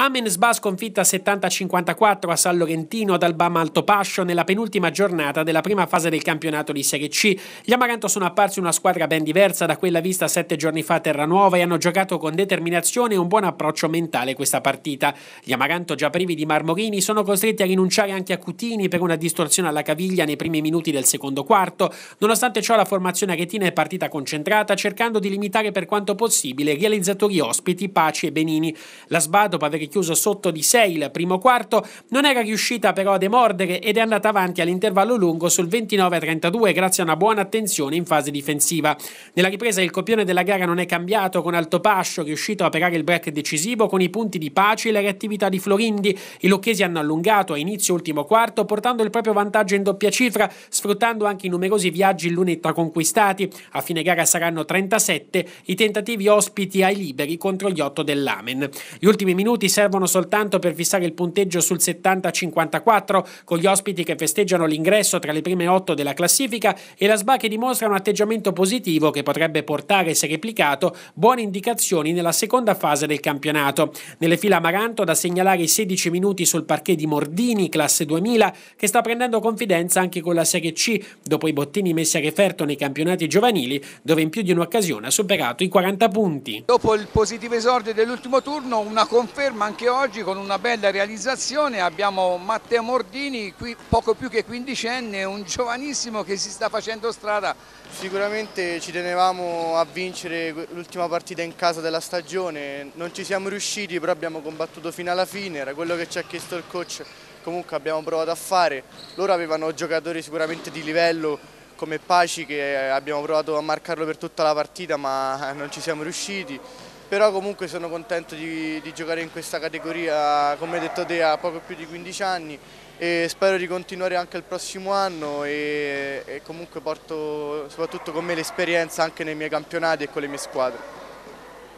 Amens Bar sconfitta 70-54 a San Lorentino ad Albama Pascio nella penultima giornata della prima fase del campionato di Serie C. Gli Amaranto sono apparsi una squadra ben diversa da quella vista sette giorni fa a Terranuova e hanno giocato con determinazione e un buon approccio mentale questa partita. Gli Amaranto, già privi di Marmorini, sono costretti a rinunciare anche a Cutini per una distorsione alla caviglia nei primi minuti del secondo quarto. Nonostante ciò la formazione aretina è partita concentrata cercando di limitare per quanto possibile i realizzatori ospiti Paci e Benini. La SBA, dopo aver chiuso sotto di 6 il primo quarto, non era riuscita però a demordere ed è andata avanti all'intervallo lungo sul 29-32 grazie a una buona attenzione in fase difensiva. Nella ripresa il copione della gara non è cambiato con Altopascio riuscito a operare il break decisivo con i punti di pace e la reattività di Florindi. I lucchesi hanno allungato a inizio ultimo quarto portando il proprio vantaggio in doppia cifra sfruttando anche i numerosi viaggi in lunetta conquistati. A fine gara saranno 37 i tentativi ospiti ai liberi contro gli 8 dell'Amen. Gli ultimi minuti tutti servono soltanto per fissare il punteggio sul 70-54, con gli ospiti che festeggiano l'ingresso tra le prime 8 della classifica e la SBA che dimostra un atteggiamento positivo che potrebbe portare, se replicato, buone indicazioni nella seconda fase del campionato. Nelle file amaranto da segnalare i 16 minuti sul parquet di Mordini, classe 2000, che sta prendendo confidenza anche con la Serie C, dopo i bottini messi a referto nei campionati giovanili, dove in più di un'occasione ha superato i 40 punti. Dopo il positivo esordio dell'ultimo turno, una conferma ma anche oggi con una bella realizzazione abbiamo Matteo Mordini, qui, poco più che quindicenne, un giovanissimo che si sta facendo strada. Sicuramente ci tenevamo a vincere l'ultima partita in casa della stagione, non ci siamo riusciti però abbiamo combattuto fino alla fine, era quello che ci ha chiesto il coach, comunque abbiamo provato a fare, loro avevano giocatori sicuramente di livello come Paci che abbiamo provato a marcarlo per tutta la partita ma non ci siamo riusciti però comunque sono contento di, di giocare in questa categoria, come hai detto te, a poco più di 15 anni e spero di continuare anche il prossimo anno e, e comunque porto soprattutto con me l'esperienza anche nei miei campionati e con le mie squadre.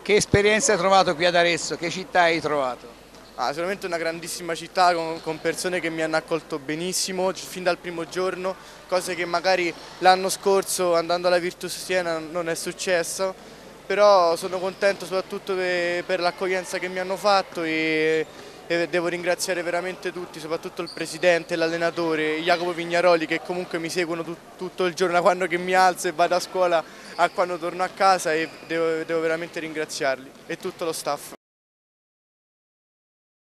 Che esperienza hai trovato qui ad Arezzo? Che città hai trovato? Ah, sicuramente una grandissima città con, con, persone che mi hanno accolto benissimo fin dal primo giorno, cose che magari l'anno scorso andando alla Virtus Siena non è successo però sono contento soprattutto per, l'accoglienza che mi hanno fatto e, devo ringraziare veramente tutti, soprattutto il presidente, l'allenatore, Jacopo Vignaroli che comunque mi seguono tutto il giorno da quando mi alzo e vado a scuola a quando torno a casa e devo veramente ringraziarli e tutto lo staff.